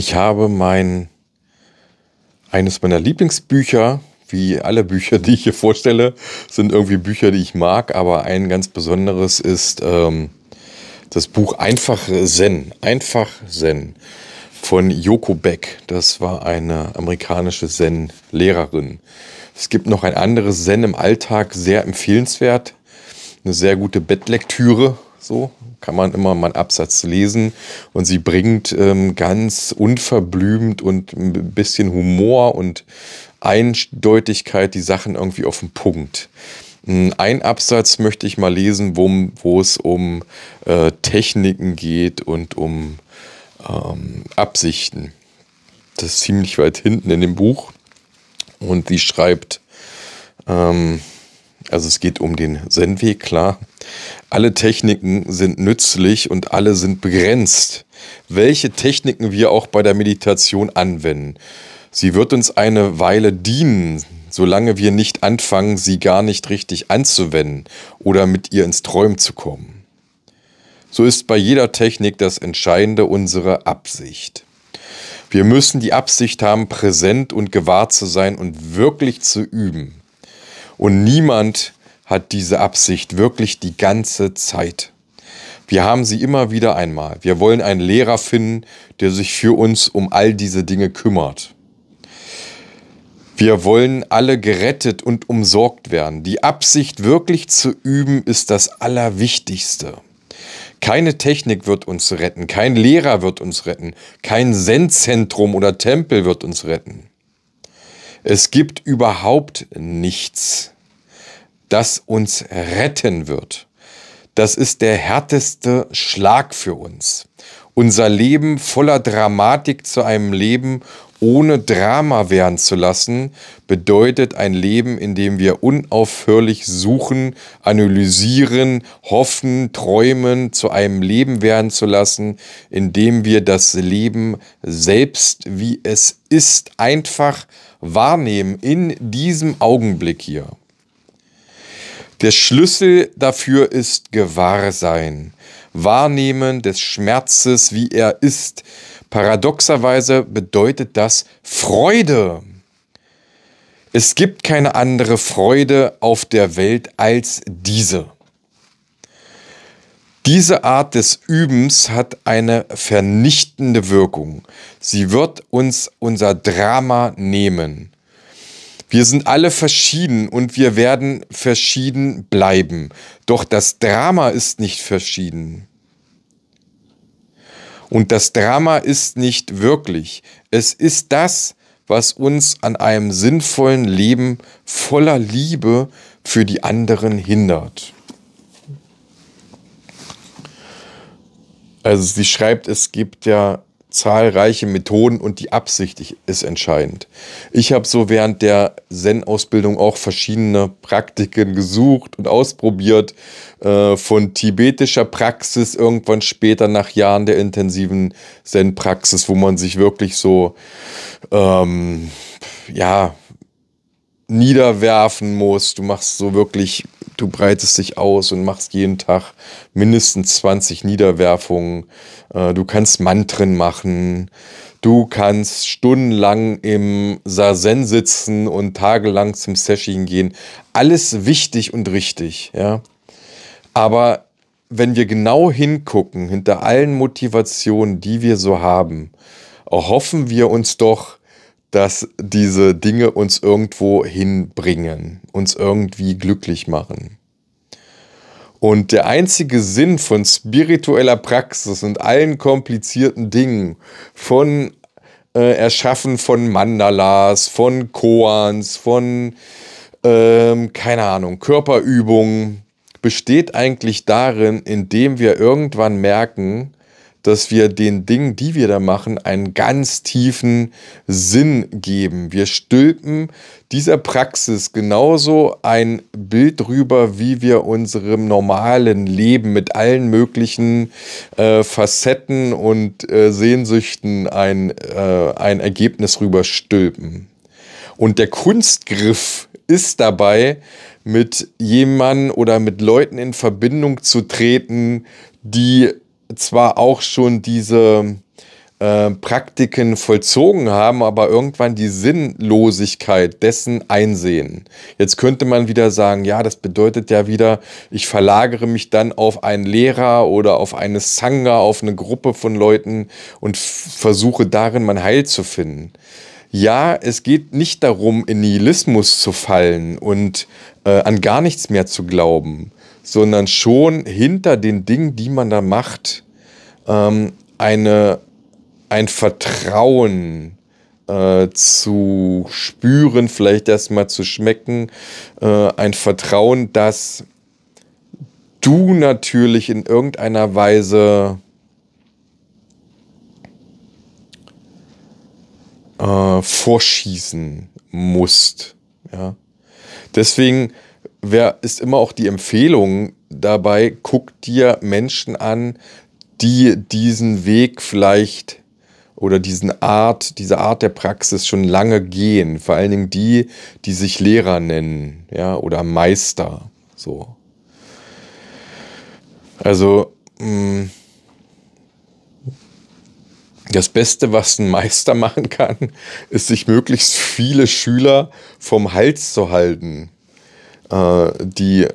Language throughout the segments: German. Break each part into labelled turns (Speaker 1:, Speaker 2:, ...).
Speaker 1: Ich habe mein, eines meiner Lieblingsbücher, wie alle Bücher, die ich hier vorstelle, sind irgendwie Bücher, die ich mag, aber ein ganz besonderes ist ähm, das Buch Einfach Zen. Einfach Zen von Joko Beck. Das war eine amerikanische Zen-Lehrerin. Es gibt noch ein anderes Zen im Alltag, sehr empfehlenswert. Eine sehr gute Bettlektüre so kann man immer mal einen Absatz lesen. Und sie bringt ähm, ganz unverblümt und ein bisschen Humor und Eindeutigkeit die Sachen irgendwie auf den Punkt. Hm, ein Absatz möchte ich mal lesen, wo, wo es um äh, Techniken geht und um ähm, Absichten. Das ist ziemlich weit hinten in dem Buch. Und sie schreibt, ähm, also es geht um den Sendweg, klar. Alle Techniken sind nützlich und alle sind begrenzt. Welche Techniken wir auch bei der Meditation anwenden. Sie wird uns eine Weile dienen, solange wir nicht anfangen, sie gar nicht richtig anzuwenden oder mit ihr ins Träumen zu kommen. So ist bei jeder Technik das Entscheidende unsere Absicht. Wir müssen die Absicht haben, präsent und gewahrt zu sein und wirklich zu üben. Und niemand hat diese Absicht wirklich die ganze Zeit. Wir haben sie immer wieder einmal. Wir wollen einen Lehrer finden, der sich für uns um all diese Dinge kümmert. Wir wollen alle gerettet und umsorgt werden. Die Absicht wirklich zu üben ist das Allerwichtigste. Keine Technik wird uns retten, kein Lehrer wird uns retten, kein Zen-Zentrum oder Tempel wird uns retten. Es gibt überhaupt nichts, das uns retten wird. Das ist der härteste Schlag für uns unser Leben voller Dramatik zu einem Leben ohne Drama werden zu lassen, bedeutet ein Leben, in dem wir unaufhörlich suchen, analysieren, hoffen, träumen, zu einem Leben werden zu lassen, in dem wir das Leben selbst, wie es ist, einfach wahrnehmen, in diesem Augenblick hier. Der Schlüssel dafür ist Gewahrsein. Wahrnehmen des Schmerzes, wie er ist. Paradoxerweise bedeutet das Freude. Es gibt keine andere Freude auf der Welt als diese. Diese Art des Übens hat eine vernichtende Wirkung. Sie wird uns unser Drama nehmen. Wir sind alle verschieden und wir werden verschieden bleiben. Doch das Drama ist nicht verschieden. Und das Drama ist nicht wirklich. Es ist das, was uns an einem sinnvollen Leben voller Liebe für die anderen hindert. Also sie schreibt, es gibt ja zahlreiche Methoden und die Absicht ist entscheidend. Ich habe so während der Zen-Ausbildung auch verschiedene Praktiken gesucht und ausprobiert, äh, von tibetischer Praxis irgendwann später nach Jahren der intensiven Zen-Praxis, wo man sich wirklich so, ähm, ja, niederwerfen muss. Du machst so wirklich du breitest dich aus und machst jeden Tag mindestens 20 Niederwerfungen. Äh, du kannst Mantren machen. Du kannst stundenlang im Sazen sitzen und tagelang zum Session gehen. Alles wichtig und richtig, ja. Aber wenn wir genau hingucken, hinter allen Motivationen, die wir so haben, erhoffen wir uns doch, dass diese Dinge uns irgendwo hinbringen, uns irgendwie glücklich machen. Und der einzige Sinn von spiritueller Praxis und allen komplizierten Dingen, von äh, Erschaffen von Mandalas, von Koans, von, ähm, keine Ahnung, Körperübungen, besteht eigentlich darin, indem wir irgendwann merken, dass wir den Dingen, die wir da machen, einen ganz tiefen Sinn geben. Wir stülpen dieser Praxis genauso ein Bild rüber, wie wir unserem normalen Leben mit allen möglichen äh, Facetten und äh, Sehnsüchten ein, äh, ein Ergebnis rüber stülpen. Und der Kunstgriff ist dabei, mit jemandem oder mit Leuten in Verbindung zu treten, die zwar auch schon diese äh, Praktiken vollzogen haben, aber irgendwann die Sinnlosigkeit dessen einsehen. Jetzt könnte man wieder sagen, ja, das bedeutet ja wieder, ich verlagere mich dann auf einen Lehrer oder auf eine Sangha, auf eine Gruppe von Leuten und versuche darin mein Heil zu finden. Ja, es geht nicht darum, in Nihilismus zu fallen und äh, an gar nichts mehr zu glauben sondern schon hinter den Dingen, die man da macht, ähm, eine, ein Vertrauen äh, zu spüren, vielleicht erstmal zu schmecken, äh, ein Vertrauen, dass du natürlich in irgendeiner Weise äh, vorschießen musst. Ja? Deswegen wer ist immer auch die Empfehlung dabei, guck dir Menschen an, die diesen Weg vielleicht oder diesen Art, diese Art der Praxis schon lange gehen. Vor allen Dingen die, die sich Lehrer nennen, ja, oder Meister. So. Also, mh, hm, das Beste, was ein Meister machen kann, ist, sich möglichst viele Schüler vom Hals zu halten äh, die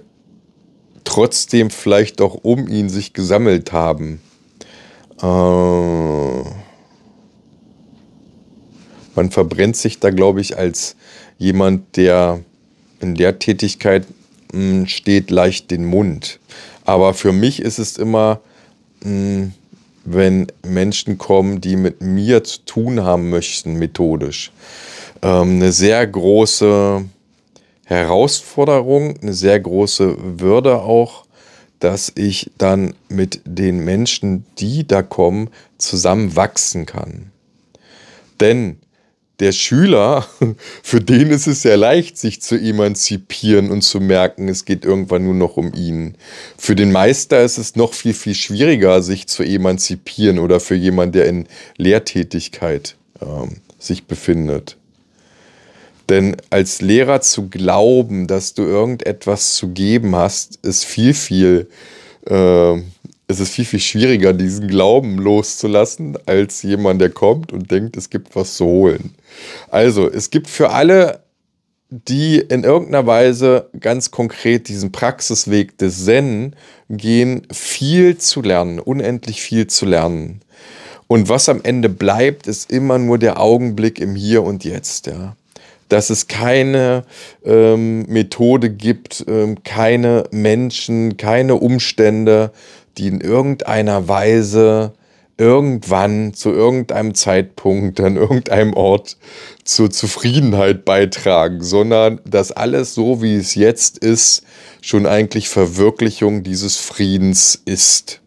Speaker 1: trotzdem vielleicht auch um ihn sich gesammelt haben. Äh, man verbrennt sich da, glaube ich, als jemand, der in der Tätigkeit mh, hm, steht, leicht den Mund. Aber für mich ist es immer, mh, hm, wenn Menschen kommen, die mit mir zu tun haben möchten, methodisch. Ähm, eine sehr große Herausforderung, eine sehr große Würde auch, dass ich dann mit den Menschen, die da kommen, zusammen wachsen kann. Denn der Schüler, für den ist es sehr leicht, sich zu emanzipieren und zu merken, es geht irgendwann nur noch um ihn. Für den Meister ist es noch viel, viel schwieriger, sich zu emanzipieren oder für jemanden, der in Lehrtätigkeit äh, sich befindet. Denn als Lehrer zu glauben, dass du irgendetwas zu geben hast, ist viel, viel, äh, es ist viel, viel schwieriger, diesen Glauben loszulassen, als jemand, der kommt und denkt, es gibt was zu holen. Also, es gibt für alle, die in irgendeiner Weise ganz konkret diesen Praxisweg des Zen gehen, viel zu lernen, unendlich viel zu lernen. Und was am Ende bleibt, ist immer nur der Augenblick im Hier und Jetzt. Ja dass es keine ähm, Methode gibt, ähm, keine Menschen, keine Umstände, die in irgendeiner Weise irgendwann zu irgendeinem Zeitpunkt an irgendeinem Ort zur Zufriedenheit beitragen, sondern dass alles so, wie es jetzt ist, schon eigentlich Verwirklichung dieses Friedens ist.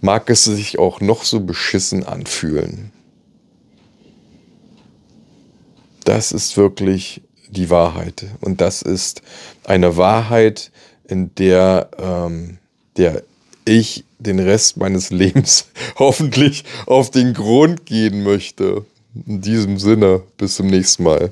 Speaker 1: Mag es sich auch noch so beschissen anfühlen. Das ist wirklich die Wahrheit. Und das ist eine Wahrheit, in der, ähm, der ich den Rest meines Lebens hoffentlich auf den Grund gehen möchte. In diesem Sinne, bis zum nächsten Mal.